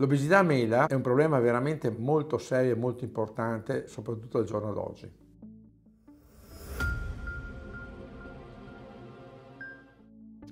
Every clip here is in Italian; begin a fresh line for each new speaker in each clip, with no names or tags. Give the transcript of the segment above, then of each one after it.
L'obesità mela è un problema veramente molto serio e molto importante, soprattutto al giorno d'oggi.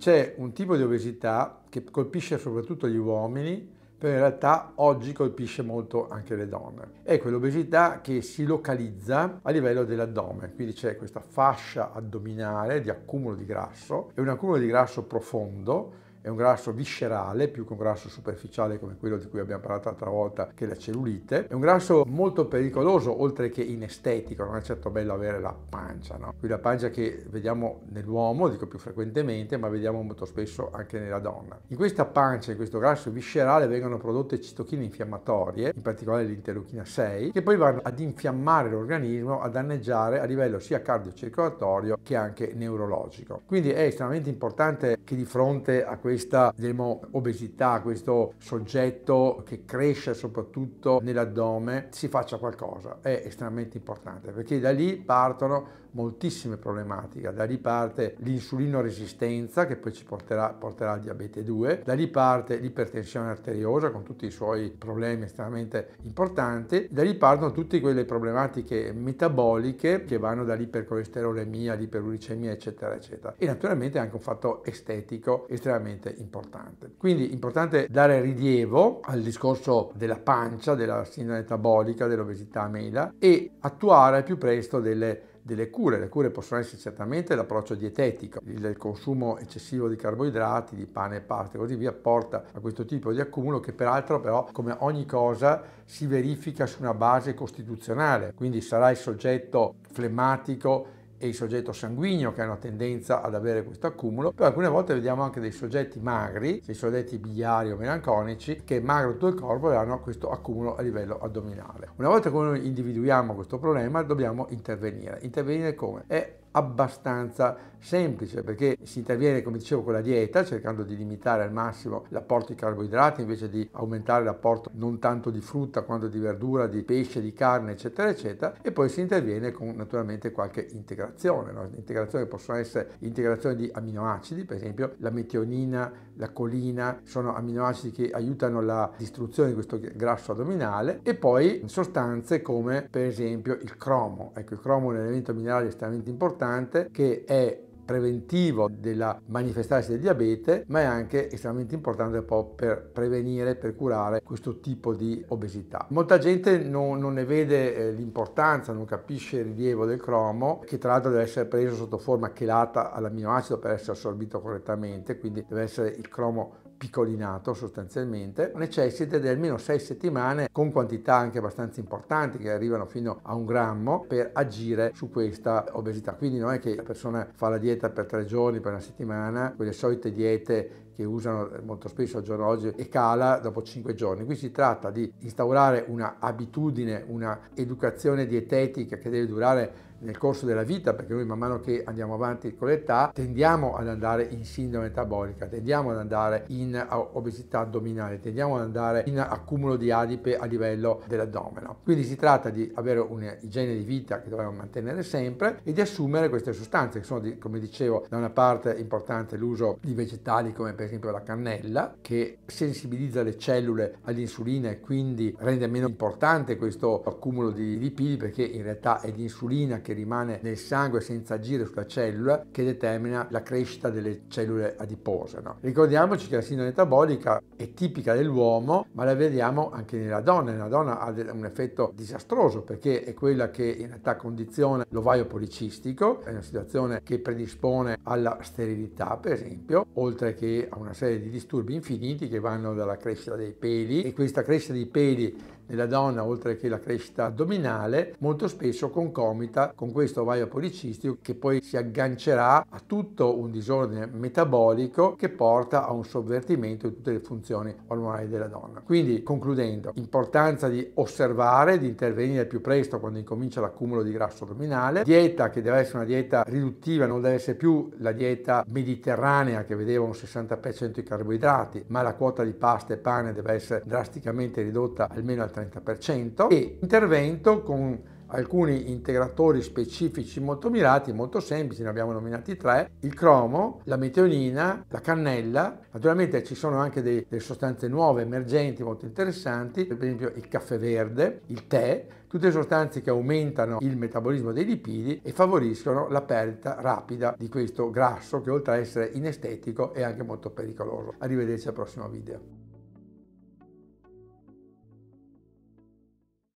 C'è un tipo di obesità che colpisce soprattutto gli uomini, però in realtà oggi colpisce molto anche le donne. È quell'obesità che si localizza a livello dell'addome, quindi c'è questa fascia addominale di accumulo di grasso, è un accumulo di grasso profondo è un grasso viscerale più che un grasso superficiale come quello di cui abbiamo parlato l'altra volta che è la cellulite. È un grasso molto pericoloso oltre che inestetico, non è certo bello avere la pancia, no? Qui la pancia che vediamo nell'uomo, dico più frequentemente, ma vediamo molto spesso anche nella donna. In questa pancia, in questo grasso viscerale vengono prodotte citochine infiammatorie, in particolare l'interleuchina 6, che poi vanno ad infiammare l'organismo, a danneggiare a livello sia cardiocircolatorio che anche neurologico. Quindi è estremamente importante che di fronte a questo questa diciamo, obesità, questo soggetto che cresce soprattutto nell'addome, si faccia qualcosa. È estremamente importante perché da lì partono moltissime problematiche. Da lì parte l'insulino resistenza che poi ci porterà, porterà al diabete 2, da lì parte l'ipertensione arteriosa con tutti i suoi problemi estremamente importanti, da lì partono tutte quelle problematiche metaboliche che vanno dall'ipercolesterolemia all'iperuricemia eccetera eccetera. E naturalmente anche un fatto estetico estremamente veramente importante. Quindi è importante dare rilievo al discorso della pancia, della sindrome metabolica, dell'obesità mela e attuare al più presto delle delle cure. Le cure possono essere certamente l'approccio dietetico, il consumo eccessivo di carboidrati, di pane e pasta e così via porta a questo tipo di accumulo che peraltro però come ogni cosa si verifica su una base costituzionale, quindi sarà il soggetto flemmatico e il soggetto sanguigno che ha una tendenza ad avere questo accumulo, però alcune volte vediamo anche dei soggetti magri, dei soggetti biliari o melanconici, che magro tutto il corpo e hanno questo accumulo a livello addominale. Una volta che noi individuiamo questo problema dobbiamo intervenire. Intervenire come? È abbastanza semplice perché si interviene come dicevo con la dieta cercando di limitare al massimo l'apporto di carboidrati invece di aumentare l'apporto non tanto di frutta quanto di verdura, di pesce, di carne eccetera eccetera e poi si interviene con naturalmente qualche integrazione, no? integrazioni possono essere integrazioni di aminoacidi per esempio la metionina, la colina sono aminoacidi che aiutano la distruzione di questo grasso addominale e poi sostanze come per esempio il cromo, ecco il cromo è un elemento minerale estremamente importante importante che è preventivo della manifestarsi del diabete, ma è anche estremamente importante per prevenire, per curare questo tipo di obesità. Molta gente non, non ne vede eh, l'importanza, non capisce il rilievo del cromo, che tra l'altro deve essere preso sotto forma chelata all'amminoacido per essere assorbito correttamente, quindi deve essere il cromo piccolinato sostanzialmente, necessita di almeno 6 settimane con quantità anche abbastanza importanti che arrivano fino a un grammo per agire su questa obesità. Quindi non è che la persona fa la dieta per tre giorni, per una settimana, quelle solite diete che usano molto spesso al giorno oggi e cala dopo 5 giorni. Qui si tratta di instaurare una abitudine, una educazione dietetica che deve durare nel corso della vita, perché noi man mano che andiamo avanti con l'età tendiamo ad andare in sindrome metabolica, tendiamo ad andare in eh, obesità addominale, tendiamo ad andare in accumulo di adipe a livello dell'addomeno. Quindi si tratta di avere un'igiene di vita che dobbiamo mantenere sempre e di assumere queste sostanze che sono, di, come dicevo, da una parte importante l'uso di vegetali come per esempio la cannella che sensibilizza le cellule all'insulina e quindi rende meno importante questo accumulo di lipidi perché in realtà è l'insulina che rimane nel sangue senza agire sulla cellula che determina la crescita delle cellule adipose. No? Ricordiamoci che la sindrome metabolica è tipica dell'uomo, ma la vediamo anche nella donna. Nella donna ha un effetto disastroso perché è quella che in realtà condiziona l'ovaio policistico, è una situazione che predispone alla sterilità, per esempio, oltre che a una serie di disturbi infiniti che vanno dalla crescita dei peli e questa crescita dei peli nella donna, oltre che la crescita addominale, molto spesso concomita con questo ovaio policistico che poi si aggancerà a tutto un disordine metabolico che porta a un sovvertimento di tutte le funzioni ormonali della donna. Quindi, concludendo, importanza di osservare, di intervenire più presto quando incomincia l'accumulo di grasso addominale, dieta che deve essere una dieta riduttiva, non deve essere più la dieta mediterranea che vedeva un 60% di carboidrati, ma la quota di pasta e pane deve essere drasticamente ridotta almeno al 30% e intervento con alcuni integratori specifici molto mirati, molto semplici, ne abbiamo nominati tre, il cromo, la metionina, la cannella, naturalmente ci sono anche dei, delle sostanze nuove, emergenti, molto interessanti, per esempio il caffè verde, il tè, tutte sostanze che aumentano il metabolismo dei lipidi e favoriscono la perdita rapida di questo grasso che oltre a essere inestetico è anche molto pericoloso. Arrivederci al prossimo video.